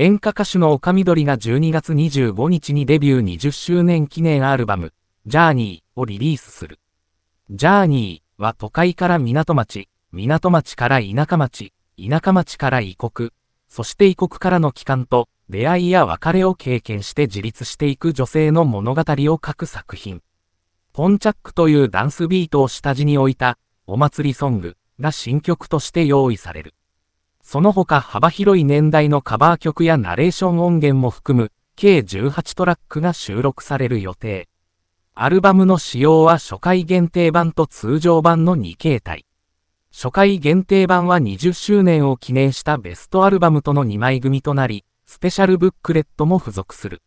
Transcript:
演歌歌手の岡緑が12月25日にデビュー20周年記念アルバム、ジャーニーをリリースする。ジャーニーは都会から港町、港町から田舎町、田舎町から異国、そして異国からの帰還と、出会いや別れを経験して自立していく女性の物語を書く作品。ポンチャックというダンスビートを下地に置いた、お祭りソングが新曲として用意される。その他幅広い年代のカバー曲やナレーション音源も含む、計18トラックが収録される予定。アルバムの仕様は初回限定版と通常版の2形態。初回限定版は20周年を記念したベストアルバムとの2枚組となり、スペシャルブックレットも付属する。